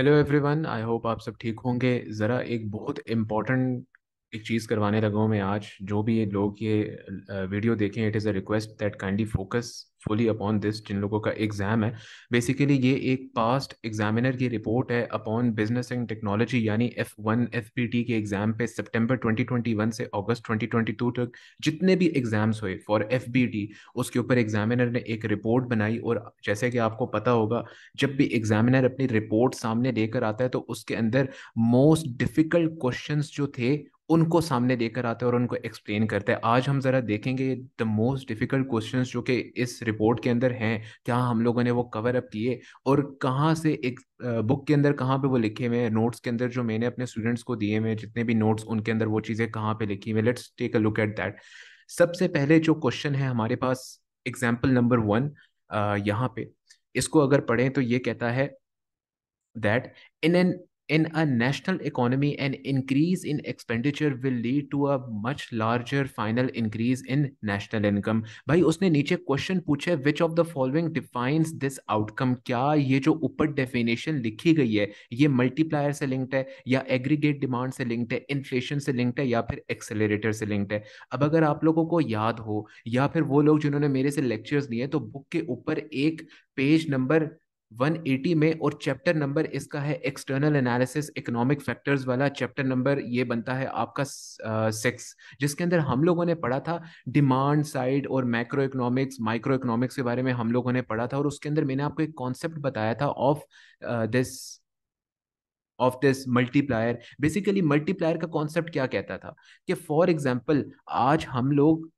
Hello everyone I hope आप सब ठीक होंगे ज़रा एक बहुत इम्पॉर्टेंट एक चीज़ करवाने लगा हूँ मैं आज जो भी ये लोग ये वीडियो देखें it is a request that kindly focus fully upon this जिन लोगों का एग्जाम है बेसिकली ये एक पास्ट एग्जामिनर की रिपोर्ट है अपॉन बिजनेस एंड टेक्नोलॉजी यानी F one F P T के एग्जाम पे सितंबर 2021 से अगस्त 2022 तक जितने भी एग्जाम्स हुए फॉर एफ बी टी उसके ऊपर एग्जामिनर ने एक रिपोर्ट बनाई और जैसे कि आपको पता होगा जब भी एग्जामिनर अपनी रिपोर्ट सामने लेकर आता है तो उसके अंदर मोस्ट डिफिकल्ट क्वेश्चन जो थे उनको सामने लेकर आता है और उनको एक्सप्लेन करता है आज हम ज़रा देखेंगे द मोस्ट डिफ़िकल्ट क्वेश्चन जो कि इस रिपोर्ट के अंदर हैं क्या हम लोगों ने वो कवर अप किए और कहाँ से एक बुक के अंदर कहाँ पे वो लिखे हुए हैं नोट्स के अंदर जो मैंने अपने स्टूडेंट्स को दिए हुए जितने भी नोट्स उनके अंदर वो चीज़ें कहाँ पे लिखी हुई let's take a look at that सबसे पहले जो क्वेश्चन है हमारे पास एग्जाम्पल नंबर वन यहाँ पे इसको अगर पढ़ें तो ये कहता है that in an in a national economy, an increase in expenditure will lead to a much larger final increase in national income. भाई उसने नीचे क्वेश्चन पूछा which of the following defines this outcome क्या ये जो ऊपर डेफिनेशन लिखी गई है ये मल्टीप्लायर से लिंक्ड है या एग्रीगेट डिमांड से लिंक्ड है इन्फ्लेशन से लिंक्ड है या फिर एक्सेलरेटर से लिंक्ड है अब अगर आप लोगों को याद हो या फिर वो लोग जिन्होंने मेरे से लेक्चर्स लिए तो बुक के ऊपर एक पेज नंबर 180 में और चैप्टर नंबर इसका है एक्सटर्नल एनालिसिस इकोनॉमिक फैक्टर्स वाला चैप्टर नंबर ये बनता है आपका सिक्स जिसके अंदर हम लोगों ने पढ़ा था डिमांड साइड और मैक्रो इकोनॉमिक्स माइक्रो इकोनॉमिक्स के बारे में हम लोगों ने पढ़ा था और उसके अंदर मैंने आपको एक कॉन्सेप्ट बताया था of this of this multiplier basically multiplier का कॉन्सेप्ट क्या कहता था कि फॉर एग्जाम्पल आज हम लोग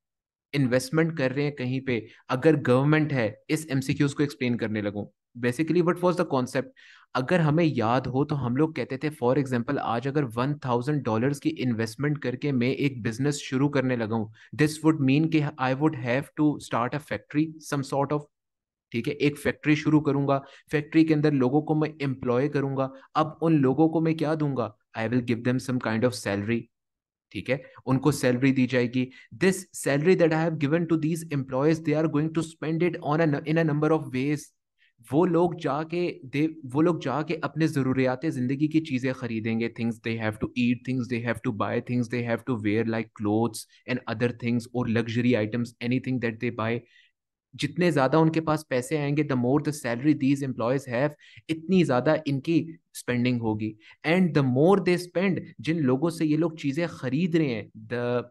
इन्वेस्टमेंट कर रहे हैं कहीं पे अगर गवर्नमेंट है इस एमसीक्यूज को एक्सप्लेन करने लगूं basically what was the concept अगर हमें याद हो तो हम लोग कहते थे फॉर एग्जाम्पल आज अगर वन थाउजेंड डॉलर की इन्वेस्टमेंट करके मैं एक बिजनेस शुरू करने लगा हूँ दिस वुड मीन कि I would have to start a factory some sort of ठीक है एक फैक्ट्री शुरू करूंगा फैक्ट्री के अंदर लोगों को मैं एम्प्लॉय करूंगा अब उन लोगों को मैं क्या दूंगा I will give them some kind of salary ठीक है उनको सैलरी दी जाएगी this salary that I have given to these employees they are going to spend it on in a number of ways वो लोग जाके दे वो लोग जाके अपने ज़रूरियात ज़िंदगी की चीज़ें खरीदेंगे things they have to eat things they have to buy things they have to wear like clothes and other things और luxury items anything that they buy जितने ज़्यादा उनके पास पैसे आएंगे the more the salary these employees have इतनी ज़्यादा इनकी स्पेंडिंग होगी and the more they spend जिन लोगों से ये लोग चीज़ें खरीद रहे हैं द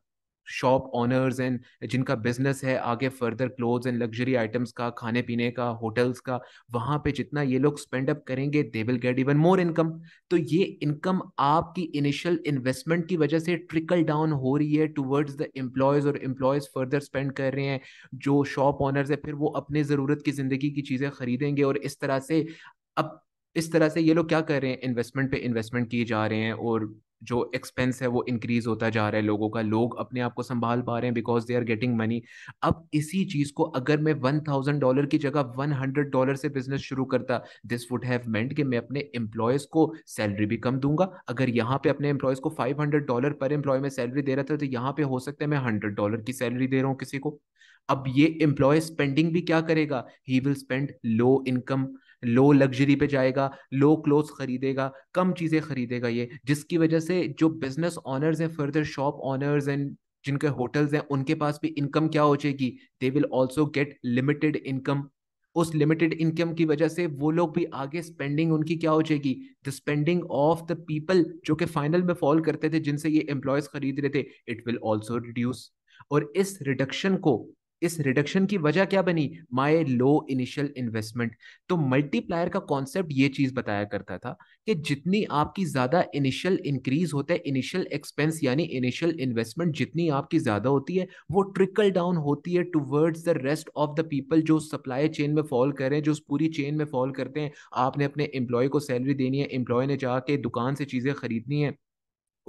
शॉप ऑनर्स एंड जिनका बिजनेस है आगे further cloth and luxury items का खाने पीने का होटल्स का वहाँ पे जितना ये लोग स्पेंड अप करेंगे they will get even more income तो ये इनकम आपकी इनिशियल इन्वेस्टमेंट की वजह से ट्रिकल डाउन हो रही है टूवर्ड्स द एम्प्लॉयज़ और एम्प्लॉयज़ फर्दर स्पेंड कर रहे हैं जो शॉप ऑनर्स है फिर वो अपने ज़रूरत की ज़िंदगी की चीज़ें खरीदेंगे और इस तरह से अब इस तरह से ये लोग क्या कर रहे हैं इन्वेस्टमेंट पे इन्वेस्टमेंट किए जा रहे हैं और जो एक्सपेंस है वो इंक्रीज होता जा रहा है लोगों का लोग अपने आप को संभाल पा रहे हैं because they are getting money अब इसी चीज को अगर मैं वन थाउजेंड डॉलर की जगह वन हंड्रेड डॉलर से बिजनेस शुरू करता दिस वुड हैव मेंट कि मैं अपने एम्प्लॉयज को सैलरी भी कम दूंगा अगर यहाँ पे अपने एम्प्लॉयज को फाइव हंड्रेड डॉलर पर एम्प्लॉय में सैलरी दे रहा था तो यहाँ पे हो सकता है मैं हंड्रेड डॉलर की सैलरी दे रहा हूँ किसी को अब ये एम्प्लॉय स्पेंडिंग भी क्या करेगा he will spend low income low luxury पे जाएगा लो क्लोथ खरीदेगा कम चीज़ें खरीदेगा ये जिसकी वजह से जो बिजनेस ऑनर्स हैं फर्दर शॉप ऑनर्स एंड जिनके होटल्स हैं उनके पास भी इनकम क्या हो जाएगी they will also get limited income उस लिमिटेड इनकम की वजह से वो लोग भी आगे स्पेंडिंग उनकी क्या हो जाएगी the spending of the people जो कि फाइनल में फॉल करते थे जिनसे ये एम्प्लॉयज खरीद रहे थे इट विल ऑल्सो रिड्यूस और इस रिडक्शन को इस रिडक्शन की वजह क्या बनी माई लो इनिशियल इन्वेस्टमेंट तो मल्टीप्लायर का कॉन्सेप्ट ये चीज बताया करता था कि जितनी आपकी ज्यादा इनिशियल इंक्रीज होता है इनिशियल एक्सपेंस यानी इनिशियल इन्वेस्टमेंट जितनी आपकी ज्यादा होती है वो ट्रिकल डाउन होती है towards the rest of the people जो सप्लाई चेन में फॉल कर रहे हैं जो उस पूरी चेन में फॉल करते हैं आपने अपने एम्प्लॉय को सैलरी देनी है एम्प्लॉय ने जाके दुकान से चीजें खरीदनी है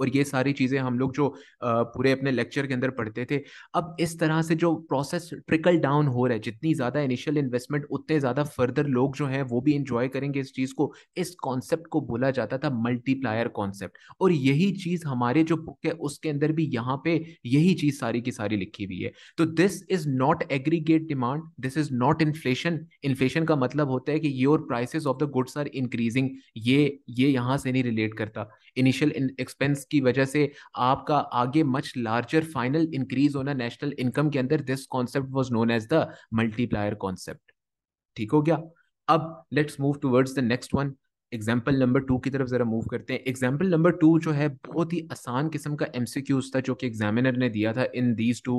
और ये सारी चीजें हम लोग जो पूरे अपने लेक्चर के अंदर पढ़ते थे अब इस तरह से जो प्रोसेस ट्रिकल डाउन हो रहा है जितनी ज्यादा इनिशियल इन्वेस्टमेंट उतने ज्यादा फर्दर लोग जो हैं वो भी इंजॉय करेंगे इस चीज को इस कॉन्सेप्ट को बोला जाता था मल्टीप्लायर कॉन्सेप्ट और यही चीज हमारे जो बुक है उसके अंदर भी यहाँ पे यही चीज सारी की सारी लिखी हुई है तो this is not aggregate demand this is not inflation inflation का मतलब होता है कि your prices of the goods are increasing ये ये यहाँ से नहीं रिलेट करता इनिशियल एक्सपेंस की वजह से आपका आगे मच लार्जर फाइनल इंक्रीज होना नेशनल इनकम के अंदर this concept was known as the multiplier concept ठीक हो गया अब let's move towards the next one example number two की तरफ ज़रा मूव करते हैं एग्जाम्पल नंबर टू जो है बहुत ही आसान किस्म का एम था जो कि एग्जामिनर ने दिया था इन दीज टू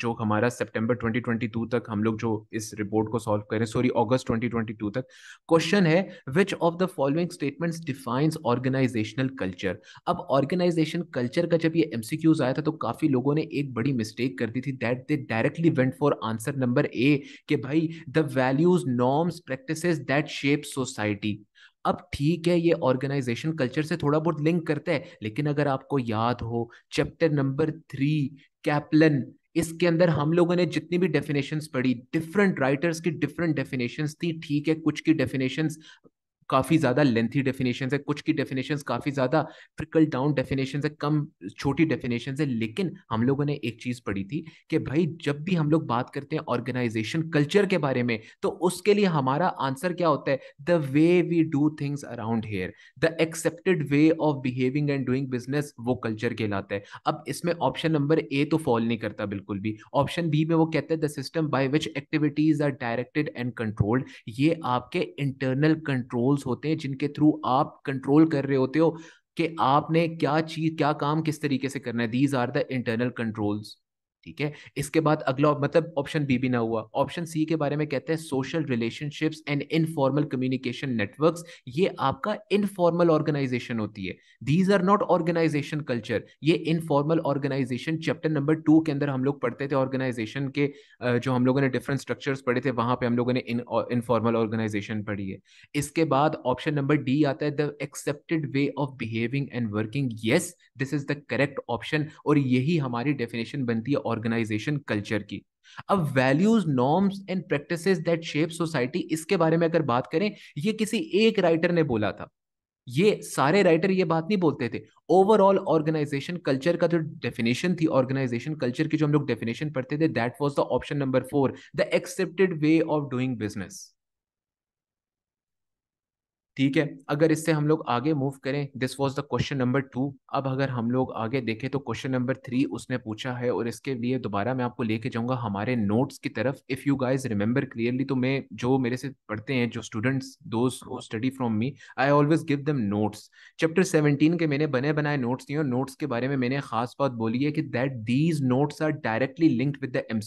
जो हमारा सितंबर 2022 तक हम लोग जो इस रिपोर्ट को सॉल्व करें सॉरी अगस्त 2022 तक क्वेश्चन है which of the following statements defines organisational culture अब ऑर्गेनाइजेशन कल्चर का जब ये एम आया था तो काफ़ी लोगों ने एक बड़ी मिस्टेक कर दी थी that they directly went for answer number A कि भाई the values norms practice that shape society अब ठीक है ये ऑर्गेनाइजेशन कल्चर से थोड़ा बहुत लिंक करता है लेकिन अगर आपको याद हो चैप्टर नंबर थ्री कैपलन इसके अंदर हम लोगों ने जितनी भी डेफिनेशंस पढ़ी डिफरेंट राइटर्स की डिफरेंट डेफिनेशंस थी ठीक है कुछ की डेफिनेशंस काफ़ी ज़्यादा लेंथी डेफिनेशन है कुछ की डेफिनेशन काफ़ी ज़्यादा ट्रिकल डाउन डेफिनेशन है कम छोटी डेफिनेशन है लेकिन हम लोगों ने एक चीज़ पढ़ी थी कि भाई जब भी हम लोग बात करते हैं ऑर्गेनाइजेशन कल्चर के बारे में तो उसके लिए हमारा आंसर क्या होता है the way we do things around here the accepted way of behaving and doing business वो कल्चर कहलाता है अब इसमें ऑप्शन नंबर ए तो फॉल नहीं करता बिल्कुल भी ऑप्शन बी में वो कहते हैं the system by which activities are directed and controlled ये आपके इंटरनल कंट्रोल टूल्स होते हैं जिनके थ्रू आप कंट्रोल कर रहे होते हो कि आपने क्या चीज क्या काम किस तरीके से करना है these are the internal controls ठीक है इसके बाद अगला मतलब ऑप्शन बी भी ना हुआ ऑप्शन सी के बारे में कहते हैं social relationships and informal communication networks ये आपका इनफॉर्मल ऑर्गेनाइजेशन होती है these are not organisation culture ये informal organisation chapter number two के अंदर हम लोग पढ़ते थे ऑर्गेनाइजेशन के जो हम लोगों ने डिफरेंट स्ट्रक्चर्स पढ़े थे वहां पर हम लोगों ने इनफॉर्मल ऑर्गेनाइजेशन पढ़ी है इसके बाद ऑप्शन नंबर डी आता है the accepted way of behaving and working yes this is the correct option और यही हमारी डेफिनेशन बनती है ऑर्गेनाइजेशन कल्चर की अब values norms and practice that shape society इसके बारे में अगर बात करें ये किसी एक राइटर ने बोला था ये सारे राइटर ये बात नहीं बोलते थे ओवरऑल ऑर्गेनाइजेशन कल्चर का जो डेफिनेशन थी ऑर्गेनाइजेशन कल्चर की जो हम लोग डेफिनेशन पढ़ते थे that was the option number four the accepted way of doing business ठीक है अगर इससे हम लोग आगे मूव करें this was the question number two अब अगर हम लोग आगे देखें तो क्वेश्चन नंबर थ्री उसने पूछा है और इसके लिए दोबारा मैं आपको लेके जाऊंगा हमारे नोट्स की तरफ if you guys remember clearly तो मैं जो मेरे से पढ़ते हैं जो स्टूडेंट्स हो study from me I always give them notes chapter seventeen के मैंने बने बनाए नोट्स दिए और नोट्स के बारे में मैंने खास बात बोली है कि that these notes are directly linked with the M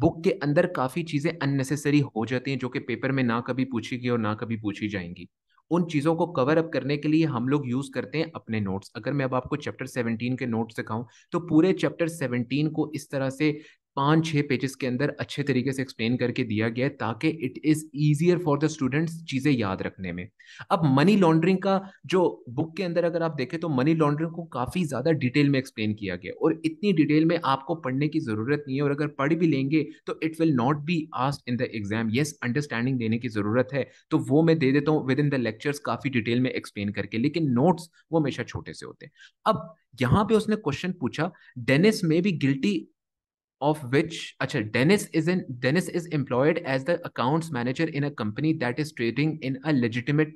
book के अंदर काफ़ी चीज़ें अननेसेसरी हो जाती हैं जो कि पेपर में ना कभी पूछी गई और ना कभी पूछी जाएंगी उन चीज़ों को कवर अप करने के लिए हम लोग यूज़ करते हैं अपने नोट्स अगर मैं अब आपको चैप्टर सेवनटीन के नोट्स दिखाऊं तो पूरे चैप्टर सेवनटीन को इस तरह से पाँच छः पेजेस के अंदर अच्छे तरीके से एक्सप्लेन करके दिया गया है ताकि it is easier for the students चीज़ें याद रखने में अब मनी लॉन्ड्रिंग का जो बुक के अंदर अगर आप देखें तो मनी लॉन्ड्रिंग को काफ़ी ज़्यादा डिटेल में एक्सप्लेन किया गया और इतनी डिटेल में आपको पढ़ने की ज़रूरत नहीं है और अगर पढ़ भी लेंगे तो it will not be asked in the exam yes understanding देने की ज़रूरत है तो वो मैं दे देता हूँ विद इन द लेक्चर्स काफ़ी डिटेल में एक्सप्लेन करके लेकिन नोट्स वो हमेशा छोटे से होते हैं अब यहाँ पे उसने क्वेश्चन पूछा Dennis may be guilty of which acha Dennis is in Dennis is employed as the accounts manager in a company that is trading in a legitimate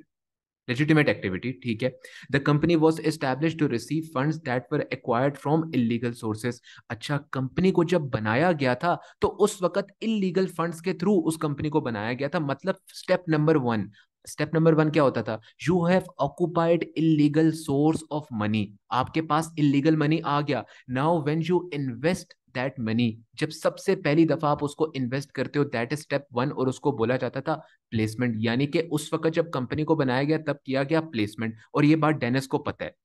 legitimate activity theek hai the company was established to receive funds that were acquired from illegal sources acha company ko jab banaya gaya tha to us waqt illegal funds ke through us company ko banaya gaya tha matlab step number 1 step number 1 kya hota tha you have occupied illegal source of money aapke paas illegal money aa gaya now when you invest that money जब सबसे पहली दफा आप उसको invest करते हो that is step one और उसको बोला जाता था प्लेसमेंट यानी कि उस वक्त जब कंपनी को बनाया गया तब किया गया प्लेसमेंट और ये बात डेनिस को पता है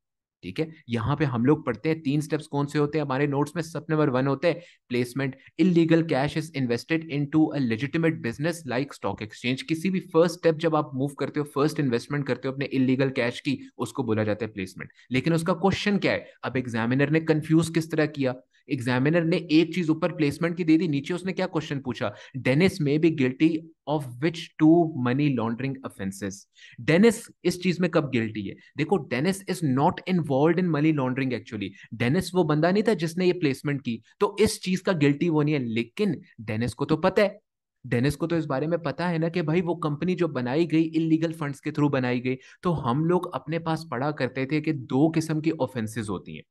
ठीक है यहाँ पे हम लोग पढ़ते हैं तीन स्टेप्स कौन से होते हैं हमारे नोट्स में सब नंबर वन होते हैं placement illegal cash is invested into a legitimate business like stock exchange किसी भी फर्स्ट स्टेप जब आप मूव करते हो फर्स्ट इन्वेस्टमेंट करते हो अपने इलीगल कैश की उसको बोला जाता है प्लेसमेंट लेकिन उसका क्वेश्चन क्या है अब एग्जामिनर ने कंफ्यूज किस तरह किया एग्जामिनर ने एक चीज ऊपर प्लेसमेंट की दे दी नीचे उसने क्या क्वेश्चन पूछा Dennis may be guilty of which two money laundering offences Dennis इस चीज में कब गिल्टी है देखो Dennis is not involve in money laundering actually Dennis वो बंदा नहीं था जिसने ये प्लेसमेंट की तो इस चीज का गिल्टी वो नहीं है लेकिन डेनिस को तो पता है डेनिस को तो इस बारे में पता है ना कि भाई वो कंपनी जो बनाई गई इलीगल फंड्स के थ्रू बनाई गई तो हम लोग अपने पास पढ़ा करते थे कि दो किस्म की ऑफेंसेस होती हैं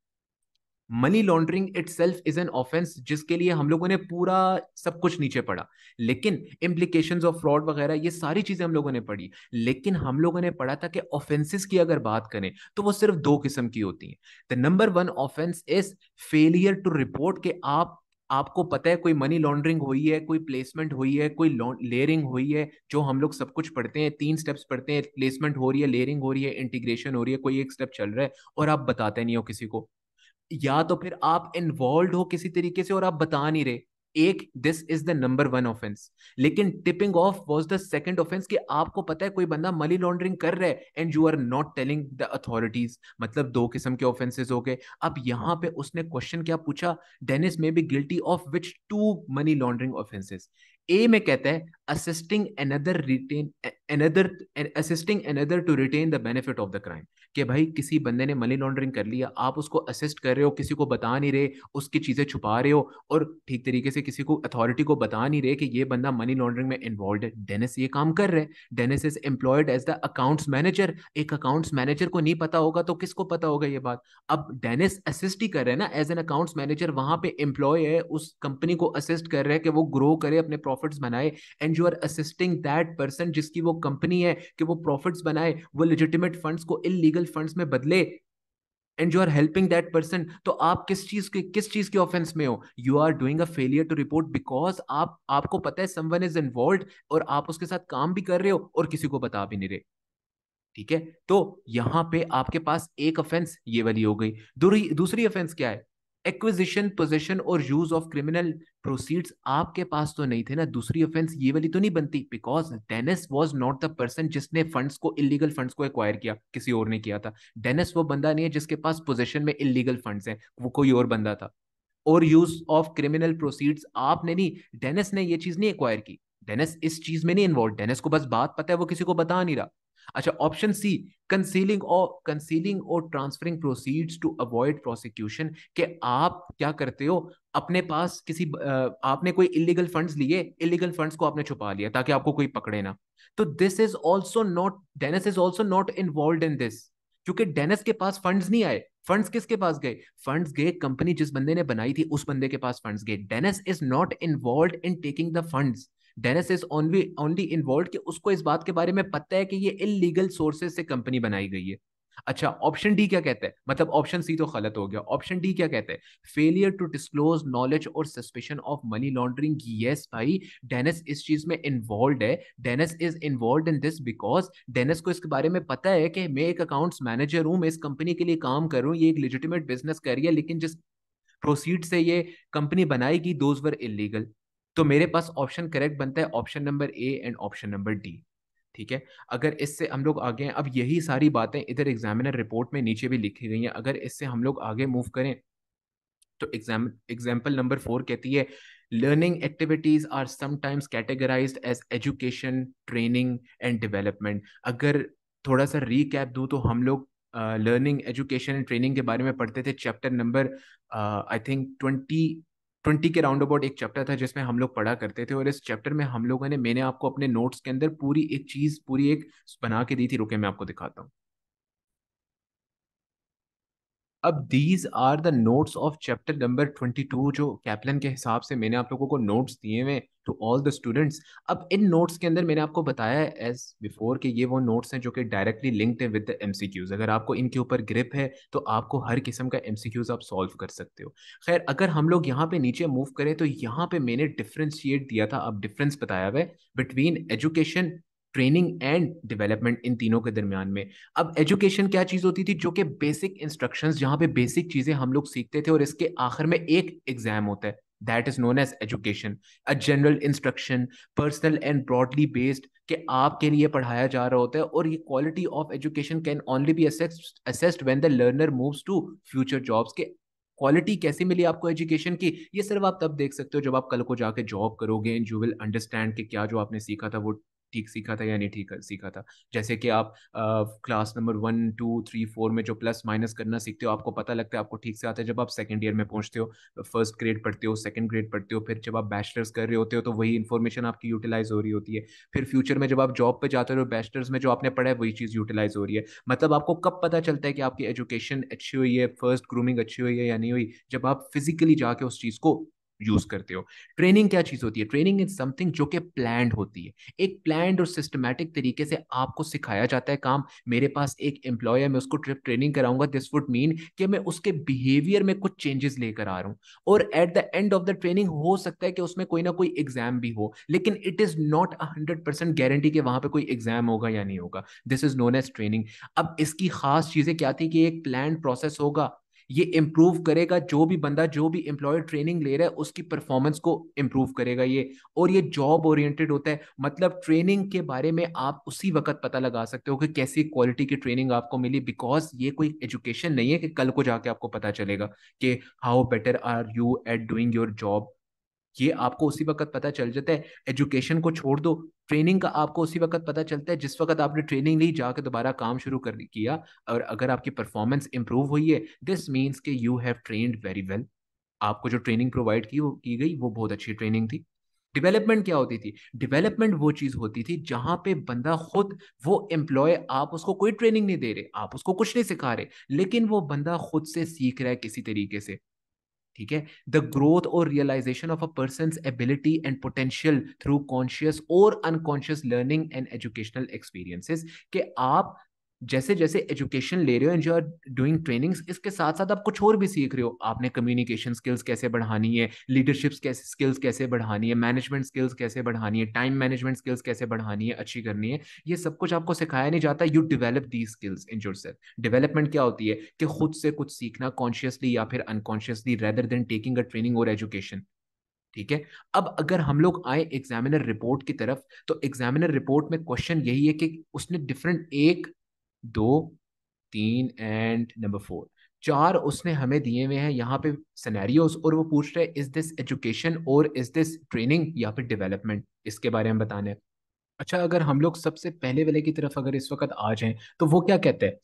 money laundering itself is an offence जिसके लिए हम लोगों ने पूरा सब कुछ नीचे पढ़ा लेकिन इम्प्लीकेशन ऑफ फ्रॉड वगैरह ये सारी चीजें हम लोगों ने पढ़ी लेकिन हम लोगों ने पढ़ा था कि ऑफेंसेस की अगर बात करें तो वो सिर्फ दो किस्म की होती हैं the number one offence is failure to report कि आप आपको पता है कोई मनी लॉन्ड्रिंग हुई है कोई प्लेसमेंट हुई है कोई लेयरिंग हुई है जो हम लोग सब कुछ पढ़ते हैं तीन स्टेप्स पढ़ते हैं प्लेसमेंट हो रही है लेयरिंग हो रही है इंटीग्रेशन हो रही है कोई एक स्टेप चल रहा है और आप बताते नहीं हो किसी को या तो फिर आप इन्वॉल्व हो किसी तरीके से और आप बता नहीं रहे एक this is the number one offence लेकिन tipping off was the second offence कि आपको पता है कोई बंदा मनी लॉन्ड्रिंग कर रहा है and you are not telling the authorities मतलब दो किस्म के ऑफेंसेज हो गए अब यहाँ पे उसने क्वेश्चन क्या पूछा Dennis may be guilty of which two money laundering offences A में कहता है assisting another retain another assisting another to retain the benefit of the crime कि भाई किसी बंदे ने मनी लॉन्ड्रिंग कर लिया आप उसको असिस्ट कर रहे हो किसी को बता नहीं रहे उसकी चीज़ें छुपा रहे हो और ठीक तरीके से किसी को अथॉरिटी को बता नहीं रहे कि ये बंदा मनी लॉन्ड्रिंग में इन्वॉल्व है डेनिस ये काम कर रहे हैं Dennis is employed as the accounts manager एक अकाउंट्स मैनेजर को नहीं पता होगा तो किसको पता होगा ये बात अब डेनिस असिस्ट ही कर रहे हैं ना एज एन अकाउंट्स मैनेजर वहां पे एम्प्लॉय है उस कंपनी को असिस्ट कर रहे हैं कि वो ग्रो करे अपने प्रॉफिट प्रॉफिट्स बनाए and you are assisting that person जिसकी वो कंपनी है कि वो प्रॉफिट्स बनाए वो लिजिटिमेट फंड्स को इलीगल फंड्स में बदले and you are helping that person तो आप किस चीज के किस चीज के ऑफेंस में हो you are doing a failure to report because आप आपको पता है समवन इज इन्वॉल्व और आप उसके साथ काम भी कर रहे हो और किसी को बता भी नहीं रहे ठीक है तो यहां पे आपके पास एक ऑफेंस ये वाली हो गई दूसरी ऑफेंस क्या है एक्विजिशन पोजेशन और यूज ऑफ क्रिमिनल प्रोसीड्स आपके पास तो नहीं थे ना दूसरी ऑफेंस ये वाली तो नहीं बनती because Dennis was not the person जिसने फंड्स को इलीगल फंड्स को एक्वायर किया किसी और ने किया था डेनिस वो बंदा नहीं है जिसके पास पोजेशन में इलीगल फंड्स हैं वो कोई और बंदा था और यूज ऑफ क्रिमिनल प्रोसीड्स आपने नहीं डेनिस ने ये चीज नहीं एक्वायर की डेनिस इस चीज में नहीं इन्वॉल्व डेनिस को बस बात पता है वो किसी को बता नहीं रहा अच्छा ऑप्शन सी कंसीलिंग और कंसीलिंग और transferring proceeds to avoid prosecution के आप क्या करते हो अपने पास किसी आपने कोई इलीगल फंड्स लिए इलीगल फंड्स को आपने छुपा लिया ताकि आपको कोई पकड़े ना तो this is also not Dennis is also not involve in this क्योंकि डेनिस के पास फंड्स नहीं आए फंड्स किसके पास गए फंड्स गए कंपनी जिस बंदे ने बनाई थी उस बंदे के पास फंड्स गए Dennis is not involve in taking the funds Dennis is only only involve कि उसको इस बात के बारे में पता है कि ये इलीगल सोर्सेज से कंपनी बनाई गई है अच्छा ऑप्शन डी क्या कहता है मतलब ऑप्शन सी तो गलत हो गया ऑप्शन डी क्या कहता है फेलियर टू डिस्क्लोज नॉलेज और suspicion of money laundering yes भाई डेनिस इस चीज में इन्वॉल्व है Dennis is involve in this because Dennis को इसके बारे में पता है कि मैं एक अकाउंट्स मैनेजर हूं मैं इस कंपनी के लिए काम कर रहा हूं ये एक लेजिटिमेट बिजनेस कर रही है लेकिन जिस प्रोसीड से ये कंपनी बनाएगी दोज वर इलीगल तो मेरे पास ऑप्शन करेक्ट बनता है option number A and option number D ठीक है अगर इससे हम लोग आगे हैं अब यही सारी बातें इधर एग्जामिनर रिपोर्ट में नीचे भी लिखी गई हैं अगर इससे हम लोग आगे मूव करें तो एग्जाम एग्जाम्पल नंबर फोर कहती है learning activities are sometimes categorise as education training and development अगर थोड़ा सा रीकैप दूँ तो हम लोग लर्निंग एजुकेशन एंड ट्रेनिंग के बारे में पढ़ते थे chapter number I think twenty twenty के राउंड अबाउट एक चैप्टर था जिसमें हम लोग पढ़ा करते थे और इस चैप्टर में हम लोगों ने मैंने आपको अपने नोट्स के अंदर पूरी एक चीज पूरी एक बना के दी थी रुके मैं आपको दिखाता हूँ अब these are the notes of chapter number twenty two जो कैप्लन के हिसाब से मैंने आप लोगों को नोट्स दिए हुए टू ऑल द स्टूडेंट्स अब इन नोट्स के अंदर मैंने आपको बताया एज बिफोर कि ये वो नोट्स हैं जो कि डायरेक्टली लिंक्ड है विद द एमसीक्यूज अगर आपको इनके ऊपर ग्रिप है तो आपको हर किस्म का एमसीक्यूज आप सॉल्व कर सकते हो खैर अगर हम लोग यहाँ पे नीचे मूव करें तो यहाँ पे मैंने डिफ्रेंशिएट दिया था अब डिफरेंस बताया हुआ है between education training and development इन तीनों के दरमियान में अब एजुकेशन क्या चीज़ होती थी जो कि बेसिक इंस्ट्रक्शन जहाँ पे बेसिक चीज़ें हम लोग सीखते थे और इसके आखिर में एक एग्जाम होता है that is known as education a general instruction personal and broadly based कि आपके लिए पढ़ाया जा रहा होता है और ये quality of education can only be assessed when the learner moves to future jobs के क्वालिटी कैसी मिली आपको एजुकेशन की ये सिर्फ आप तब देख सकते हो जब आप कल को जाके जॉब करोगे एंड यू विल अंडरस्टैंड कि क्या जो आपने सीखा था वो ठीक सीखा था या नहीं ठीक सीखा था जैसे कि आप class number one two three four में जो प्लस माइनस करना सीखते हो आपको पता लगता है आपको ठीक से आता है जब आप सेकेंड ईयर में पहुंचते हो फर्स्ट ग्रेड पढ़ते हो सेकेंड ग्रेड पढ़ते हो फिर जब आप बैचलर्स कर रहे होते हो तो वही इन्फॉर्मेशन आपकी यूटिलाइज हो रही होती है फिर फ्यूचर में जब आप जॉब पर जाते हो बैचलर्स तो में जो आपने पढ़ा है वही चीज़ यूटिलाइज हो रही है मतलब आपको कब पता चलता है कि आपकी एजुकेशन अच्छी हुई है फर्स्ट ग्रूमिंग अच्छी हुई है या नहीं हुई जब आप फिजिकली जाके उस चीज़ को यूज करते हो ट्रेनिंग क्या चीज होती है ट्रेनिंग इज समथिंग जो कि प्लान होती है एक प्लान और सिस्टमैटिक तरीके से आपको सिखाया जाता है काम मेरे पास एक एम्प्लॉय है मैं उसको ट्रिप ट्रेनिंग कराऊंगा दिस वुड मीन कि मैं उसके बिहेवियर में कुछ चेंजेस लेकर आ रहा हूँ और at the end of the training हो सकता है कि उसमें कोई ना कोई एग्जाम भी हो लेकिन it is not a hundred percent guarantee कि वहां पर कोई एग्जाम होगा या नहीं होगा this is known as training अब इसकी खास चीजें क्या थी कि एक प्लान प्रोसेस होगा ये इम्प्रूव करेगा जो भी बंदा जो भी एम्प्लॉय ट्रेनिंग ले रहा है उसकी परफॉर्मेंस को इम्प्रूव करेगा ये और ये जॉब ओरिएंटेड होता है मतलब ट्रेनिंग के बारे में आप उसी वक्त पता लगा सकते हो कि कैसी क्वालिटी की ट्रेनिंग आपको मिली बिकॉज ये कोई एजुकेशन नहीं है कि कल को जाके आपको पता चलेगा कि how better are you at doing your job ये आपको उसी वक्त पता चल जाता है एजुकेशन को छोड़ दो ट्रेनिंग का आपको उसी वक्त पता चलता है जिस वक्त आपने ट्रेनिंग ली जाकर दोबारा काम शुरू कर किया और अगर आपकी परफॉर्मेंस इंप्रूव हुई है दिस मीन्स के you have trained very well आपको जो ट्रेनिंग प्रोवाइड की की गई वो बहुत अच्छी ट्रेनिंग थी डेवलपमेंट क्या होती थी डेवलपमेंट वो चीज़ होती थी जहाँ पे बंदा खुद वो एम्प्लॉय आप उसको कोई ट्रेनिंग नहीं दे रहे आप उसको कुछ नहीं सिखा रहे लेकिन वो बंदा खुद से सीख रहा है किसी तरीके से ठीक है द ग्रोथ और realisation of a person ability and potential through conscious और unconscious learning and educational experiences के आप जैसे जैसे एजुकेशन ले रहे हो and you are doing trainings इसके साथ साथ आप कुछ और भी सीख रहे हो आपने कम्युनिकेशन स्किल्स कैसे बढ़ानी है लीडरशिप कैसे स्किल्स कैसे बढ़ानी है मैनेजमेंट स्किल्स कैसे बढ़ानी है टाइम मैनेजमेंट स्किल्स कैसे बढ़ानी है अच्छी करनी है ये सब कुछ आपको सिखाया नहीं जाता you develop the skills in your self development क्या होती है कि खुद से कुछ सीखना कॉन्शियसली या फिर unconsciously rather than taking a training और एजुकेशन ठीक है अब अगर हम लोग आए एग्जामिनर रिपोर्ट की तरफ तो एग्जामिनर रिपोर्ट में क्वेश्चन यही है कि उसने डिफरेंट एक दो तीन एंड नंबर फोर चार उसने हमें दिए हुए हैं यहाँ पे सनेरियोस और वो पूछ रहे हैं इज दिस एजुकेशन और इज दिस ट्रेनिंग या फिर डेवलपमेंट इसके बारे में बताने अच्छा अगर हम लोग सबसे पहले वाले की तरफ अगर इस वक्त आ जाएं तो वो क्या कहते हैं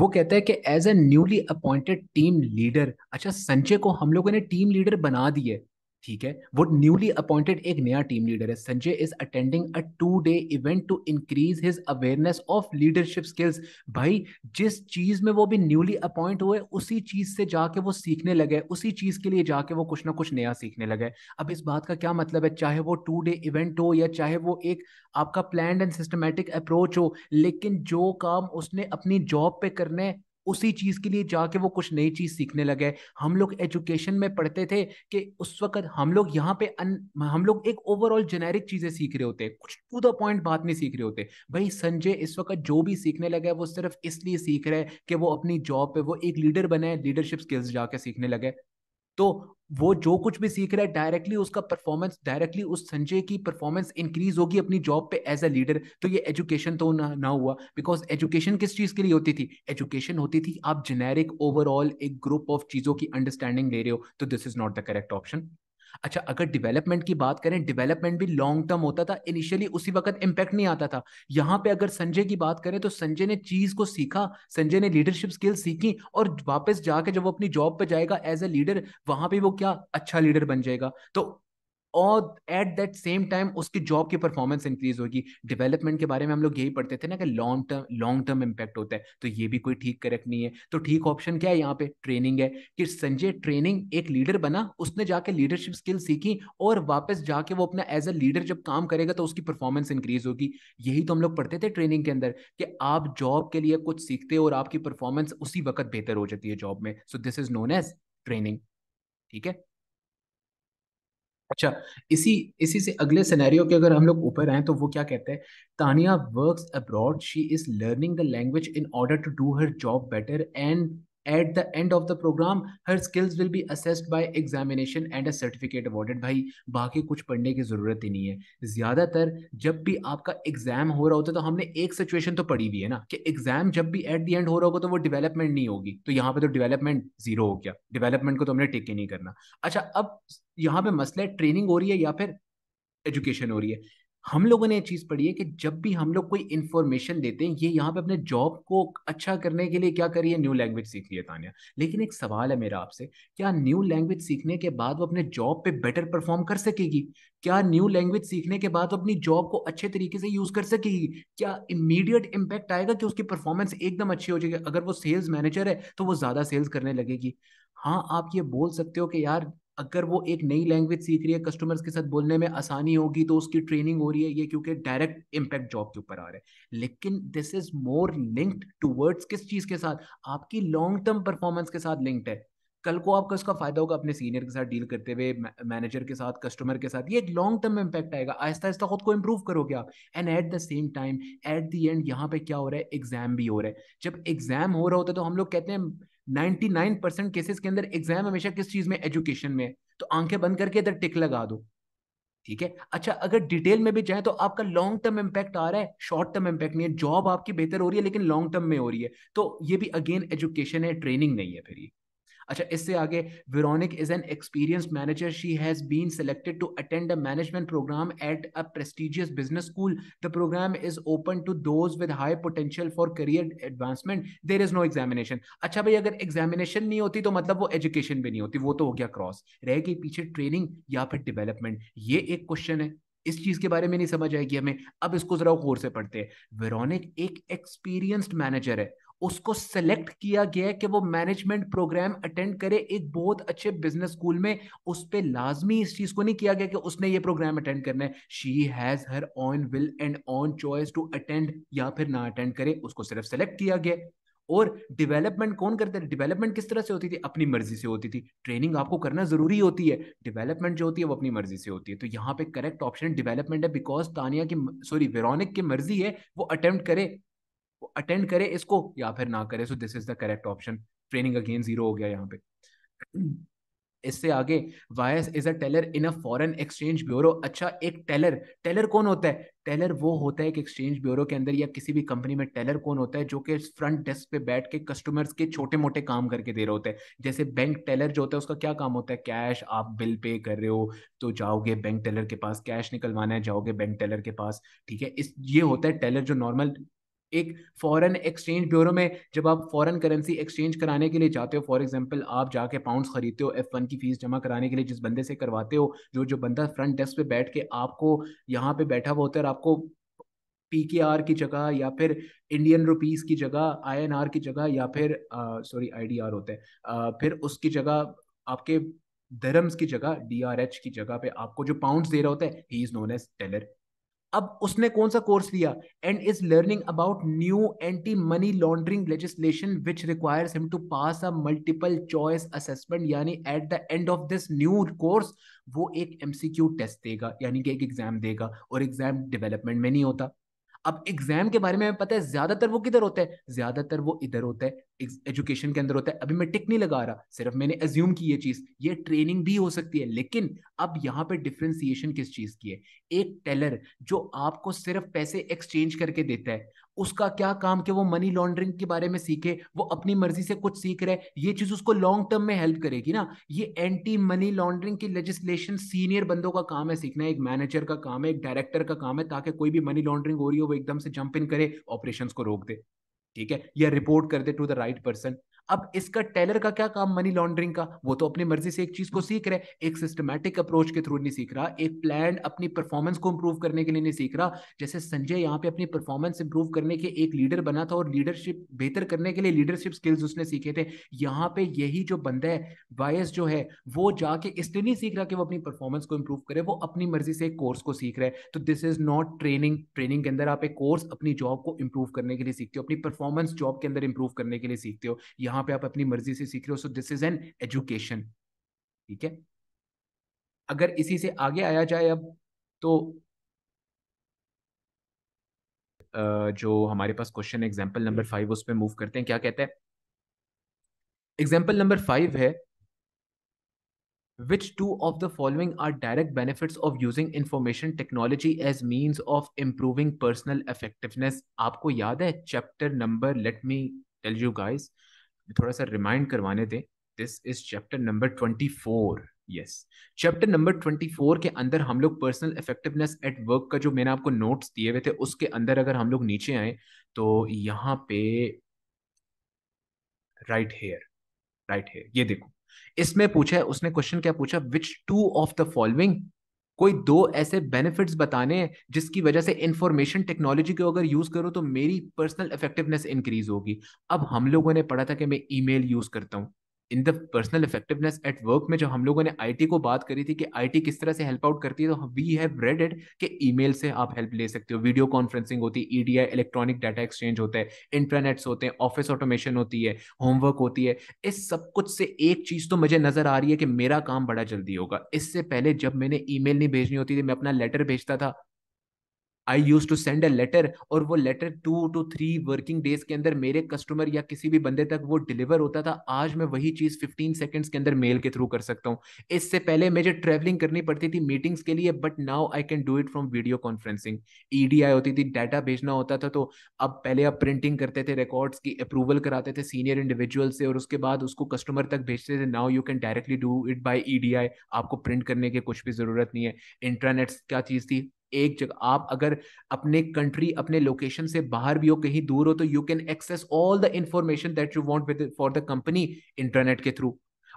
वो कहता है कि as a newly appointed team leader अच्छा संजय को हम लोगों ने टीम लीडर बना दिए ठीक है वो न्यूली अपॉइंटेड एक नया टीम लीडर है Sanjay is attending a two day event to increase his awareness of leadership skills भाई जिस चीज में वो भी न्यूली अपॉइंट हुए उसी चीज से जाके वो सीखने लगे उसी चीज के लिए जाके वो कुछ ना कुछ नया सीखने लगे अब इस बात का क्या मतलब है चाहे वो टू डे इवेंट हो या चाहे वो एक आपका प्लान एंड सिस्टमेटिक अप्रोच हो लेकिन जो काम उसने अपनी जॉब पे करने उसी चीज़ के लिए जाके वो कुछ नई चीज़ सीखने लगे हम लोग एजुकेशन में पढ़ते थे कि उस वक्त हम लोग यहाँ पे अन, हम लोग एक ओवरऑल जेनेरिक चीज़ें सीख रहे होते कुछ टू द पॉइंट बात नहीं सीख रहे होते भाई संजय इस वक्त जो भी सीखने लगा है वो सिर्फ इसलिए सीख रहे कि वो अपनी जॉब पे वो एक लीडर बने लीडरशिप स्किल्स जाके सीखने लगे तो वो जो कुछ भी सीख रहा है डायरेक्टली उसका परफॉर्मेंस डायरेक्टली उस संजय की परफॉर्मेंस इंक्रीज होगी अपनी जॉब पे एज अ लीडर तो ये एजुकेशन तो ना ना हुआ बिकॉज एजुकेशन किस चीज़ के लिए होती थी एजुकेशन होती थी आप जेनेरिक ओवरऑल एक ग्रुप ऑफ चीज़ों की अंडरस्टैंडिंग ले रहे हो तो this is not the correct option अच्छा अगर डेवलपमेंट की बात करें डेवलपमेंट भी लॉन्ग टर्म होता था इनिशियली उसी वक्त इम्पैक्ट नहीं आता था यहाँ पे अगर संजय की बात करें तो संजय ने चीज को सीखा संजय ने लीडरशिप स्किल सीखी और वापस जाके जब वो अपनी जॉब पे जाएगा एज ए लीडर वहां पे वो क्या अच्छा लीडर बन जाएगा तो और एट दैट सेम टाइम उसकी जॉब की परफॉर्मेंस इंक्रीज होगी डेवलपमेंट के बारे में हम लोग यही पढ़ते थे ना कि long term long term impact होता है तो ये भी कोई ठीक करेक्ट नहीं है तो ठीक ऑप्शन क्या है यहाँ पे ट्रेनिंग है कि संजय ट्रेनिंग एक लीडर बना उसने जाके लीडरशिप स्किल सीखी और वापस जाके वो अपना एज ए लीडर जब काम करेगा तो उसकी परफॉर्मेंस इंक्रीज होगी यही तो हम लोग पढ़ते थे ट्रेनिंग के अंदर कि आप जॉब के लिए कुछ सीखते हो और आपकी परफॉर्मेंस उसी वक्त बेहतर हो जाती है जॉब में so this is known as training ठीक है अच्छा इसी इसी से अगले सिनेरियो के अगर हम लोग ऊपर आए तो वो क्या कहते हैं Tania works abroad she is learning the language in order to do her job better and at the end of the programme her skills will be assessed by examination and a certificate awarded भाई बाकी कुछ पढ़ने की ज़रूरत ही नहीं है ज़्यादातर जब भी आपका एग्जाम हो रहा होता है तो हमने एक सिचुएशन तो पढ़ी हुई है ना कि एग्जाम जब भी एट द एंड हो रहा होगा तो वो डिवेलपमेंट नहीं होगी तो यहाँ पे तो डिवेलपमेंट जीरो हो गया डिवेलपमेंट को तो हमने टेक ही नहीं करना अच्छा अब यहाँ पे मसला है ट्रेनिंग हो रही है या फिर एजुकेशन हो रही है हम लोगों ने ये चीज़ पढ़ी है कि जब भी हम लोग कोई इन्फॉर्मेशन देते हैं ये यहाँ पे अपने जॉब को अच्छा करने के लिए क्या करिए न्यू लैंग्वेज सीख लिए तानिया लेकिन एक सवाल है मेरा आपसे क्या न्यू लैंग्वेज सीखने के बाद वो अपने जॉब पे बेटर परफॉर्म कर सकेगी क्या न्यू लैंग्वेज सीखने के बाद वो अपनी जॉब को अच्छे तरीके से यूज़ कर सकेगी क्या इमीडिएट इम्पैक्ट आएगा कि उसकी परफॉर्मेंस एकदम अच्छी हो जाएगी अगर वो सेल्स मैनेजर है तो वो ज़्यादा सेल्स करने लगेगी हाँ आप ये बोल सकते हो कि यार अगर वो एक नई लैंग्वेज सीख रही है कस्टमर्स के साथ बोलने में आसानी होगी तो उसकी ट्रेनिंग हो रही है ये क्योंकि डायरेक्ट इम्पैक्ट जॉब के ऊपर आ रहा है लेकिन this is more linked towards किस चीज के साथ आपकी लॉन्ग टर्म परफॉर्मेंस के साथ लिंक्ड है कल को आपका इसका फायदा होगा अपने सीनियर के साथ डील करते हुए मैनेजर के साथ कस्टमर के साथ ये एक लॉन्ग टर्म इम्पैक्ट आएगा आहिस्ता आहिस्ता खुद को इंप्रूव करोगे आप and at the same time at the end यहाँ पे क्या हो रहा है एग्जाम भी हो रहा है जब एग्जाम हो रहा होता है तो हम लोग कहते हैं 99 परसेंट केसेस के अंदर एग्जाम हमेशा किस चीज में एजुकेशन में है तो आंखें बंद करके इधर टिक लगा दो ठीक है अच्छा अगर डिटेल में भी जाए तो आपका लॉन्ग टर्म इम्पैक्ट आ रहा है शॉर्ट टर्म इम्पैक्ट नहीं है जॉब आपकी बेहतर हो रही है लेकिन लॉन्ग टर्म में हो रही है तो ये भी अगेन एजुकेशन है ट्रेनिंग नहीं है फिर ये अच्छा इससे आगे Veronique is an experience manager she has been selected to attend a management programme at a prestigious business school the programme is open to those with high potential for career advancement there is no examination अच्छा भाई अगर examination नहीं होती तो मतलब वो education भी नहीं होती वो तो हो गया क्रॉस रह गई पीछे ट्रेनिंग या फिर डेवलपमेंट ये एक क्वेश्चन है इस चीज के बारे में नहीं समझ आएगी हमें अब इसको जरा गौर से पढ़ते हैं वेरोनिक एक एक्सपीरियंस्ड मैनेजर है उसको सेलेक्ट हम्म। किया गया है कि वो मैनेजमेंट प्रोग्राम अटेंड करे एक बहुत अच्छे बिजनेस स्कूल में उस पर लाजमी इस चीज को नहीं किया गया कि उसने ये प्रोग्राम अटेंड करना है she has her on will and on choice to attend या फिर ना अटेंड करे उसको सिर्फ सेलेक्ट किया गया और डेवलपमेंट कौन करता है डेवलपमेंट किस तरह से होती थी अपनी मर्जी से होती थी ट्रेनिंग आपको करना जरूरी होती है डेवलपमेंट जो होती है वो अपनी मर्जी से होती है तो यहाँ पे करेक्ट ऑप्शन डेवलपमेंट है बिकॉज तानिया की सॉरी वेरोनिक की मर्जी है वो अटेम्प्ट करे वो अटेंड करे इसको या फिर ना करे so this is the correct option training again zero हो गया यहाँ पे इससे आगे Vyas is a teller in a foreign exchange bureau अच्छा एक टेलर टेलर कौन होता है टेलर वो होता है एक एक्सचेंज ब्यूरो के अंदर या किसी भी कंपनी में टेलर कौन होता है जो कि फ्रंट डेस्क पे बैठ के कस्टमर्स के छोटे मोटे काम करके दे रहे होते हैं जैसे बैंक टेलर जो होता है उसका क्या काम होता है कैश आप बिल पे कर रहे हो तो जाओगे बैंक टेलर के पास कैश निकलवाना है जाओगे बैंक टेलर के पास ठीक है इस ये होता है टेलर जो नॉर्मल एक फॉरेन एक्सचेंज ब्यूरो में जब आप फॉरेन करेंसी एक्सचेंज कराने के लिए जाते हो फॉर एग्जांपल आप जाके पाउंड्स खरीदते हो एफ वन की फीस जमा कराने के लिए जिस बंदे से करवाते हो जो जो बंदा फ्रंट डेस्क पे बैठ के आपको यहाँ पे बैठा हुआ होता है आपको पी के आर की जगह या फिर इंडियन रुपीस की जगह आई एन आर की जगह या फिर सॉरी आई डी आर होते हैं फिर उसकी जगह आपके धर्म्स की जगह डी आर एच की जगह पे आपको जो पाउंड्स दे रहा होता है he is known as teller अब उसने कौन सा कोर्स लिया and is learning about new anti money laundering legislation which requires him to pass a multiple choice assessment यानी at the end of this new course वो एक MCQ test देगा यानी कि एक एग्जाम देगा और एग्जाम डेवलपमेंट में नहीं होता अब एग्जाम के बारे में पता है ज्यादातर वो किधर होता है ज्यादातर वो इधर होता है एजुकेशन के अंदर होता है अभी मैं टिक नहीं लगा रहा सिर्फ मैंने एज्यूम की ये चीज ये ट्रेनिंग भी हो सकती है लेकिन अब यहाँ पे डिफ्रेंसिएशन किस चीज की है एक टेलर जो आपको सिर्फ पैसे एक्सचेंज करके देता है उसका क्या काम कि वो मनी लॉन्ड्रिंग के बारे में सीखे वो अपनी मर्जी से कुछ सीख रहे ये चीज उसको लॉन्ग टर्म में हेल्प करेगी ना ये एंटी मनी लॉन्ड्रिंग की लेजिस्लेशन सीनियर बंदों का काम है सीखना एक मैनेजर का काम है एक डायरेक्टर का काम है ताकि कोई भी मनी लॉन्ड्रिंग हो रही हो वो एकदम से जंप इन करे ऑपरेशन को रोक दे ठीक है या रिपोर्ट कर दे टू द राइट पर्सन अब इसका टेलर का क्या काम मनी लॉन्ड्रिंग का वो तो अपनी मर्जी से एक चीज को सीख रहा है एक सिस्टमैटिक अप्रोच के थ्रू नहीं सीख रहा एक प्लान अपनी परफॉर्मेंस को इंप्रूव करने के लिए नहीं सीख रहा जैसे संजय यहाँ पे अपनी परफॉर्मेंस इंप्रूव करने के एक लीडर बना था और लीडरशिप बेहतर करने के लिए लीडरशिप स्किल्स उसने सीखे थे यहाँ पे यही जो बंदा है वायस जो है वो जाके इसलिए नहीं सीख रहा कि वो अपनी परफॉर्मेंस को इंप्रूव करे वो अपनी मर्जी से एक कोर्स को सीख रहा है तो this is not training training के अंदर आप एक कोर्स अपनी जॉब को इंप्रूव करने के लिए सीखते हो अपनी परफॉर्मेंस जॉब के अंदर इंप्रूव करने के लिए सीखते हो यहाँ जहां पे आप अपनी मर्जी से सीख रहे हो so this is an education ठीक है अगर इसी से आगे आया जाए अब तो जो हमारे पास क्वेश्चन है एग्जाम्पल नंबर फाइव उस पर मूव करते हैं क्या कहते हैं एग्जाम्पल नंबर फाइव है which two of the following are direct benefits of using information technology as means of improving personal effectiveness आपको याद है chapter number let me tell you guys थोड़ा सा रिमाइंड करवाने दें this is chapter number twenty four yes chapter number twenty four के अंदर हम लोग पर्सनल इफेक्टिवनेस एट वर्क का जो मैंने आपको नोट्स दिए हुए थे उसके अंदर अगर हम लोग नीचे आए तो यहाँ पे राइट हेयर राइट हेयर ये देखो इसमें पूछा है उसने क्वेश्चन क्या पूछा which two of the following कोई दो ऐसे बेनिफिट्स बताने हैं जिसकी वजह से इंफॉर्मेशन टेक्नोलॉजी को अगर यूज करो तो मेरी पर्सनल इफेक्टिवनेस इंक्रीज होगी अब हम लोगों ने पढ़ा था कि मैं ईमेल यूज करता हूँ in the personal effectiveness at work में जो हम लोगों ने आईटी को बात करी थी कि आईटी किस तरह से हेल्प आउट करती है तो वी हैव रेड इट कि ईमेल से आप हेल्प ले सकते हो वीडियो कॉन्फ्रेंसिंग होती है ईडीआई इलेक्ट्रॉनिक डाटा एक्सचेंज होता है इंटरनेट्स होते हैं ऑफिस ऑटोमेशन होती है होमवर्क होती है इस सब कुछ से एक चीज तो मुझे नजर आ रही है कि मेरा काम बड़ा जल्दी होगा इससे पहले जब मैंने मेल नहीं भेजनी होती थी मैं अपना लेटर भेजता था I use to send a letter और वो letter two to three working days के अंदर मेरे कस्टमर या किसी भी बंदे तक वो डिलीवर होता था आज मैं वही चीज फिफ्टीन सेकेंड्स के अंदर मेल के थ्रू कर सकता हूँ इससे पहले मुझे ट्रेवलिंग करनी पड़ती थी मीटिंग्स के लिए but now I can do it from video conferencing आई होती थी डाटा भेजना होता था तो अब पहले आप प्रिंटिंग करते थे रिकॉर्ड्स की अप्रूवल कराते थे सीनियर इंडिविजुअल से और उसके बाद उसको कस्टमर तक भेजते थे now you can directly do it by आई आपको प्रिंट करने की कुछ भी जरूरत नहीं है इंटरनेट क्या चीज थी एक जगह आप अगर अपने कंट्री अपने लोकेशन से बाहर भी हो कहीं दूर हो तो you can access all the information that you want with for the company internet के थ्रू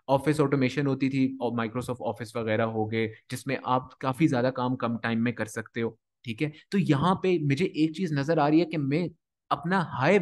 ऑफिस ऑटोमेशन होती थी और माइक्रोसॉफ्ट ऑफिस वगैरह हो गए जिसमें आप काफी ज्यादा काम कम टाइम में कर सकते हो ठीक है तो यहाँ पे मुझे एक चीज नजर आ रही है कि मैं अपना हाई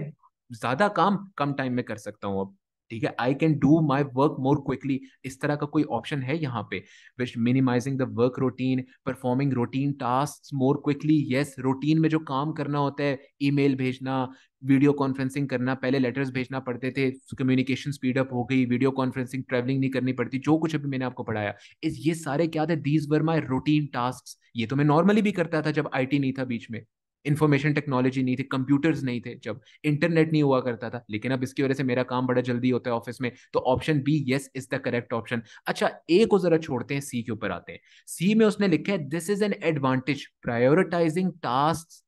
ज्यादा काम कम टाइम में कर सकता हूँ अब ठीक है I can do my work more quickly इस तरह का कोई ऑप्शन है यहाँ पे which minimising the work routine performing routine task more quickly yes routine में जो काम करना होता है ई मेल भेजना वीडियो कॉन्फ्रेंसिंग करना पहले लेटर्स भेजना पड़ते थे कम्युनिकेशन स्पीड अप हो गई वीडियो कॉन्फ्रेंसिंग ट्रैवलिंग नहीं करनी पड़ती जो कुछ अभी मैंने आपको पढ़ाया इस ये सारे क्या थे these were my routine task ये तो मैं नॉर्मली भी करता था जब आई नहीं था बीच में इन्फॉर्मेशन टेक्नोलॉजी नहीं थी कंप्यूटर्स नहीं थे जब इंटरनेट नहीं हुआ करता था लेकिन अब इसकी वजह से मेरा काम बड़ा जल्दी होता है ऑफिस में तो option B yes is the correct option अच्छा ए को जरा छोड़ते हैं सी के ऊपर आते हैं सी में उसने लिखा है this is an advantage prioritising task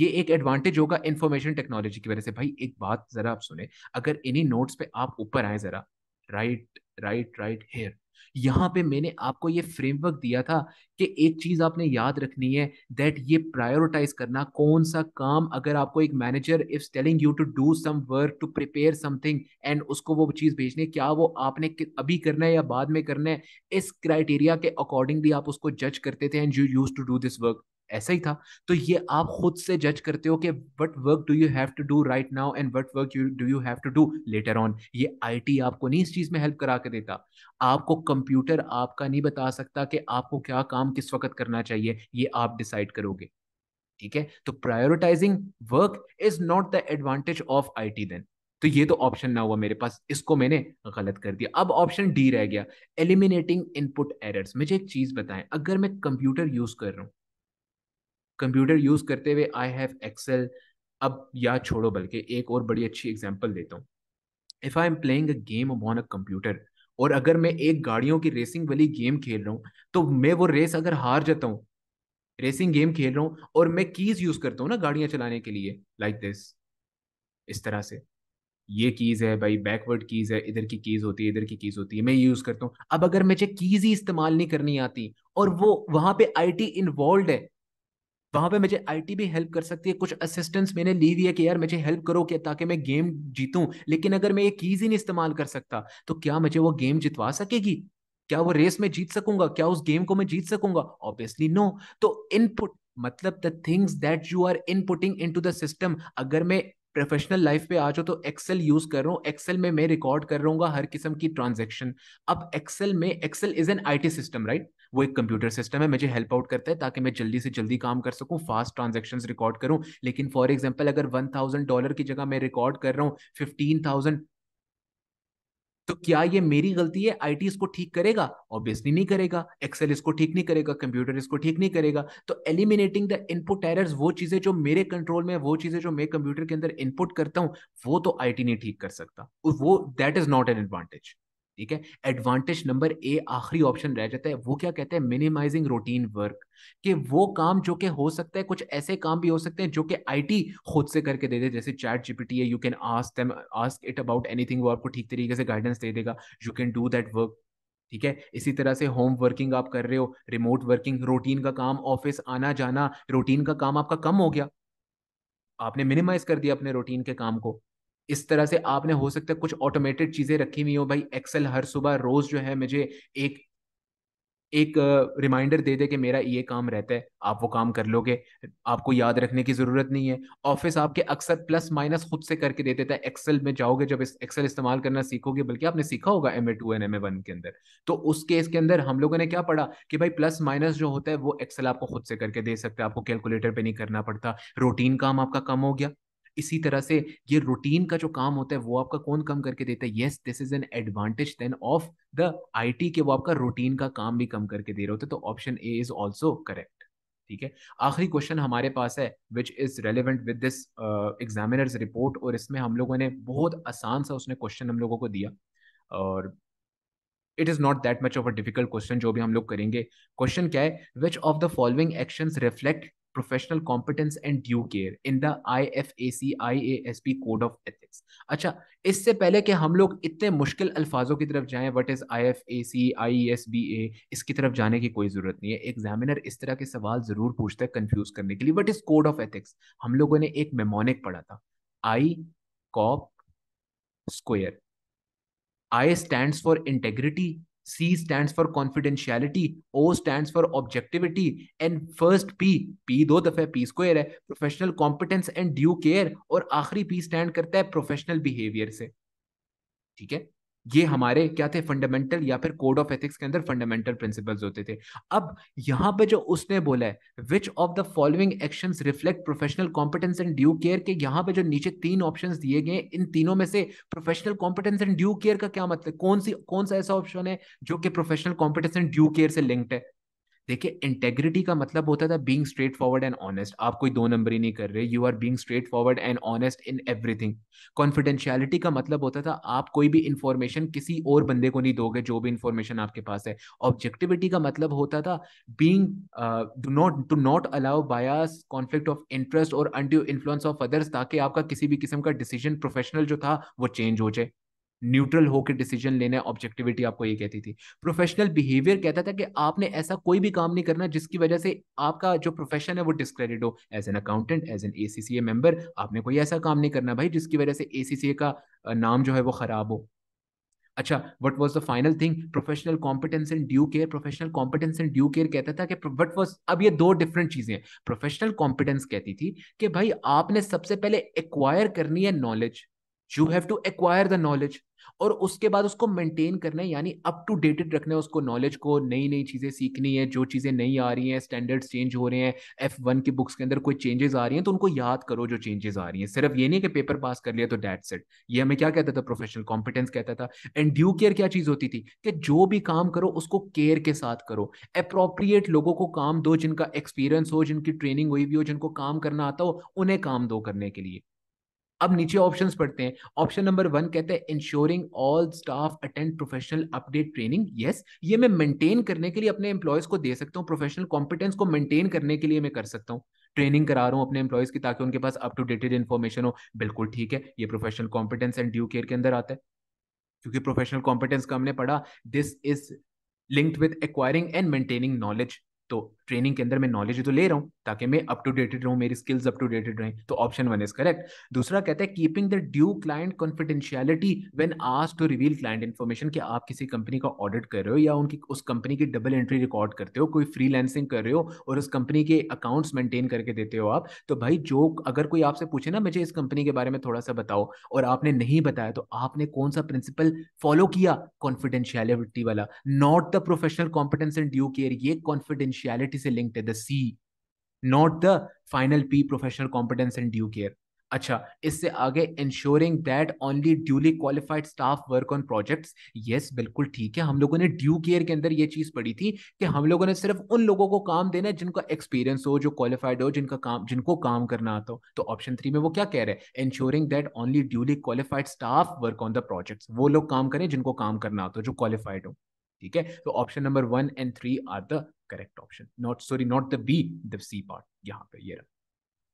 ये एक एडवांटेज होगा इंफॉर्मेशन टेक्नोलॉजी की वजह से भाई एक बात जरा आप सुने अगर इन्हीं नोट्स पे आप ऊपर आए जरा राइट राइट राइट हेयर यहाँ पे मैंने आपको ये फ्रेमवर्क दिया था कि एक चीज आपने याद रखनी है दैट ये प्रायोरिटाइज करना कौन सा काम अगर आपको एक manager if telling you to do some work to prepare something and उसको वो चीज भेजनी क्या वो आपने अभी करना है या बाद में करना है इस क्राइटेरिया के अकॉर्डिंगली आप उसको जज करते थे and you use to do this work ऐसा ही था तो ये आप खुद से जज करते हो कि what work do you have to do right now and what work you do you have to do later on ये आई आपको नहीं इस चीज़ में हेल्प करा कर देता आपको कंप्यूटर आपका नहीं बता सकता कि आपको क्या काम किस वक्त करना चाहिए ये आप डिसाइड करोगे ठीक है तो prioritizing work is not the advantage of IT then तो ये तो ऑप्शन ना हुआ मेरे पास इसको मैंने गलत कर दिया अब ऑप्शन डी रह गया एलिमिनेटिंग इनपुट एरर्स मुझे एक चीज बताएं अगर मैं कंप्यूटर यूज कर रहा हूं कंप्यूटर यूज करते हुए आई हैव एक्सेल अब या छोड़ो बल्कि एक और बड़ी अच्छी एग्जाम्पल देता हूँ if I am playing a game upon a computer और अगर मैं एक गाड़ियों की रेसिंग वाली गेम खेल रहा हूँ तो मैं वो रेस अगर हार जाता हूँ रेसिंग गेम खेल रहा हूँ और मैं कीज यूज करता हूँ ना गाड़ियां चलाने के लिए लाइक like दिस इस तरह से ये कीज है भाई बैकवर्ड कीज है इधर की कीज होती है इधर की कीज होती है मैं यूज करता हूँ अब अगर मुझे कीज ही इस्तेमाल नहीं करनी आती और वो वहां पे आईटी इन्वॉल्व है वहां पे मुझे आईटी भी हेल्प कर सकती है कुछ असिस्टेंस मैंने ली हुई है कि यार मुझे हेल्प करो कि ताकि मैं गेम जीतूं लेकिन अगर मैं ये कीज ही नहीं इस्तेमाल कर सकता तो क्या मुझे वो गेम जितवा सकेगी क्या वो रेस में जीत सकूंगा क्या उस गेम को मैं जीत सकूंगा ऑब्वियसली नो no. तो इनपुट मतलब the things that you are inputting into the system अगर मैं प्रोफेशनल लाइफ पे आ जाओ तो एक्सेल यूज कर रहा हूँ एक्सेल में मैं रिकॉर्ड कर रहा हूँ हर किस्म की ट्रांजेक्शन अब एक्सेल में Excel is an I system right वो एक कंप्यूटर सिस्टम है मुझे हेल्प आउट करता है ताकि मैं जल्दी से जल्दी काम कर सकूं फास्ट ट्रांजेक्शन रिकॉर्ड करूं लेकिन फॉर एग्जाम्पल अगर वन थाउजेंड डॉलर की जगह मैं रिकॉर्ड कर रहा हूँ फिफ्टीन थाउजेंड तो क्या ये मेरी गलती है आई इसको ठीक करेगा ऑब्वियसली नहीं करेगा एक्सेल इसको ठीक नहीं करेगा कंप्यूटर इसको ठीक नहीं करेगा तो एलिमिनेटिंग द इनपुट एरर्स वो चीजें जो मेरे कंट्रोल में वो चीजें जो मैं कंप्यूटर के अंदर इनपुट करता हूँ वो तो आई नहीं ठीक कर सकता वो that is not an advantage ठीक है एडवांटेज नंबर ए आखिरी ऑप्शन रह जाता है वो क्या कहते हैं मिनिमाइजिंग रूटीन वर्क कि वो काम जो कि हो सकता है कुछ ऐसे काम भी हो सकते हैं जो कि आईटी खुद से करके दे दे जैसे चैट जीपीटी है you can ask them ask it about anything वो आपको ठीक तरीके से गाइडेंस दे देगा you can do that work ठीक है इसी तरह से होम वर्किंग आप कर रहे हो रिमोट वर्किंग रूटीन का काम ऑफिस आना जाना रूटीन का काम आपका कम हो गया आपने मिनिमाइज कर दिया अपने रूटीन के काम को इस तरह से आपने हो सकता है कुछ ऑटोमेटेड चीजें रखी हुई हो भाई एक्सेल हर सुबह रोज जो है मुझे एक एक रिमाइंडर दे दे कि मेरा ये काम रहता है आप वो काम कर लोगे आपको याद रखने की ज़रूरत नहीं है ऑफिस आपके अक्सर प्लस माइनस खुद से करके दे देता है एक्सेल में जाओगे जब इस एक्सेल इस्तेमाल करना सीखोगे बल्कि आपने सीखा होगा M A two and M A one के अंदर तो उस केस के अंदर हम लोगों ने क्या पढ़ा कि भाई प्लस माइनस जो होता है वो एक्सेल आपको खुद से करके दे सकता है आपको कैलकुलेटर पर नहीं करना पड़ता रूटीन काम आपका कम हो गया इसी तरह से ये रूटीन का जो काम होता है वो आपका कौन कम करके देता है yes this is an advantage then of the I T के वो आपका रूटीन का काम भी कम करके दे रहे होते तो option A is also correct ठीक है आखिरी क्वेश्चन हमारे पास है which is relevant with this examiner's report और इसमें हम लोगों ने बहुत आसान सा उसने क्वेश्चन हम लोगों को दिया और it is not that much of a difficult question जो भी हम लोग करेंगे क्वेश्चन क्या है which of the following actions reflect professional competence and due care in the I F A C I A S P code of ethics अच्छा इससे पहले कि हम लोग इतने मुश्किल अल्फाजों की तरफ जाएं what is I F A C I S B A इसकी तरफ जाने की कोई ज़रूरत नहीं है एग्जामिनर इस तरह के सवाल ज़रूर पूछता है कन्फ्यूज़ करने के लिए what is code of ethics हम लोगों ने एक मेमोनिक पढ़ा था I cop square I stand for integrity C stands for confidentiality, O stands for objectivity, and first P, P दो दफे P square है professional competence and due care और आखिरी P stand करता है professional behavior से ठीक है ये हम्म। हमारे क्या थे फंडामेंटल या फिर कोड ऑफ एथिक्स के अंदर फंडामेंटल प्रिंसिपल्स होते थे अब यहाँ पे जो उसने बोला है which of the following actions reflect professional competence and due care के यहाँ पे जो नीचे तीन ऑप्शंस दिए गए इन तीनों में से professional competence and due care का क्या मतलब कौन सी कौन सा ऐसा ऑप्शन है जो कि professional competence and due care से लिंक्ड है देखिए इंटेग्रिटी का मतलब होता था being straightforward and honest आप कोई दो नंबर ही नहीं कर रहे you are being straightforward and honest in everything confidentiality का मतलब होता था आप कोई भी इंफॉर्मेशन किसी और बंदे को नहीं दोगे जो भी इंफॉर्मेशन आपके पास है ऑब्जेक्टिविटी का मतलब होता था being do not to not allow bias conflict of interest और अंड्यू इन्फ्लुएंस ऑफ अदर्स ताकि आपका किसी भी किस्म का डिसीजन प्रोफेशनल जो था वो चेंज हो जाए न्यूट्रल होकर डिसीजन लेना है ऑब्जेक्टिविटी आपको ये कहती थी प्रोफेशनल बिहेवियर कहता था कि आपने ऐसा कोई भी काम नहीं करना जिसकी वजह से आपका जो प्रोफेशन है वो डिस्क्रेडिट हो as an accountant as an A member आपने कोई ऐसा काम नहीं करना भाई जिसकी वजह से ए का नाम जो है वो खराब हो अच्छा what was the final thing professional competence and due care professional competence and due care कहता था कि वट वॉज अब ये दो डिफरेंट चीजें हैं प्रोफेशनल कॉम्पिटेंस कहती थी कि भाई आपने सबसे पहले एक्वायर करनी है knowledge you have to acquire the knowledge और उसके बाद उसको मेंटेन करना है यानी अप टू डेटेड रखना है उसको नॉलेज को नई नई चीज़ें सीखनी है जो चीज़ें नई आ रही हैं स्टैंडर्ड्स चेंज हो रहे हैं एफ वन की बुक्स के अंदर कोई चेंजेस आ रही हैं तो उनको याद करो जो चेंजेस आ रही हैं सिर्फ ये नहीं कि पेपर पास कर लिया तो डेट सेट ये हमें क्या कहता था प्रोफेशनल कॉम्पिटेंस कहता था एंड ड्यू केयर क्या चीज़ होती थी कि जो भी काम करो उसको केयर के साथ करो अप्रोप्रिएट लोगों को काम दो जिनका एक्सपीरियंस हो जिनकी ट्रेनिंग हुई भी हो जिनको काम करना आता हो उन्हें काम दो करने के लिए अब नीचे ऑप्शंस पढ़ते हैं ऑप्शन नंबर वन कहते हैं ensuring all staff attend professional update training yes ये मैं मेंटेन करने के लिए अपने एम्प्लॉयज को दे सकता हूँ प्रोफेशनल कॉम्पिटेंस को मेंटेन करने के लिए मैं कर सकता हूँ ट्रेनिंग करा रहा हूँ अपने एम्प्लॉयज की ताकि उनके पास अप टू डेटेड इन्फॉर्मेशन हो बिल्कुल ठीक है ये professional competence and due care के अंदर आता है क्योंकि प्रोफेशनल कॉम्पिटेंस का हमने पढ़ा this is linked with acquiring and maintaining knowledge तो ट्रेनिंग के अंदर मैं नॉलेज तो ले रहा हूँ ताकि मैं अप टू डेटेड रहूँ मेरी स्किल्स अप टू डेटेड रहें तो ऑप्शन वन इज करेक्ट दूसरा कहता है keeping the due client confidentiality when आज टू रिवील क्लाइंट इन्फॉर्मेशन कि आप किसी कंपनी का ऑडिट कर रहे हो या उनकी उस कंपनी की डबल एंट्री रिकॉर्ड करते हो कोई फ्रीलैंसिंग कर रहे हो और उस कंपनी के अकाउंट्स मेंटेन करके देते हो आप तो भाई जो अगर कोई आपसे पूछे ना मुझे इस कंपनी के बारे में थोड़ा सा बताओ और आपने नहीं बताया तो आपने कौन सा प्रिंसिपल फॉलो किया कॉन्फिडेंशियलिटी वाला not the professional competence in due care ये कॉन्फिडेंशियलिटी से लिंक्ड है the C not the final P professional competence and due care अच्छा इससे आगे ensuring that only duly qualified staff work on projects yes बिल्कुल ठीक है हम लोगों ने ड्यू केयर के अंदर ये चीज पढ़ी थी कि हम लोगों ने सिर्फ उन लोगों को काम देना है जिनका एक्सपीरियंस हो जो क्वालिफाइड हो जिनका काम जिनको काम करना आता हो तो ऑप्शन थ्री में वो क्या कह रहे हैं ensuring that only duly qualified staff work on the projects वो लोग काम करें जिनको काम करना आता हो जो क्वालिफाइड हो ठीक है तो option number one and three are the correct option not sorry not the B the C part यहाँ पे ये रहा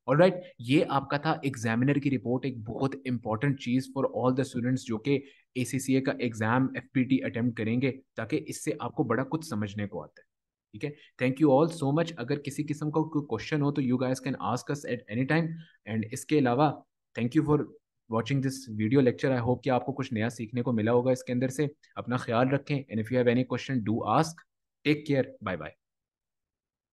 और राइट right, ये आपका था एग्जामिनर की रिपोर्ट एक बहुत इंपॉर्टेंट चीज फॉर ऑल द स्टूडेंट्स जो कि ए का एग्जाम एफ पी अटेम्प्ट करेंगे ताकि इससे आपको बड़ा कुछ समझने को आता है ठीक है thank you all so much अगर किसी किस्म का कोई क्वेश्चन हो तो you guys can ask us at any time and इसके अलावा thank you for watching this video lecture I hope कि आपको कुछ नया सीखने को मिला होगा इसके अंदर से अपना ख्याल रखें and if you have any question do ask take care bye bye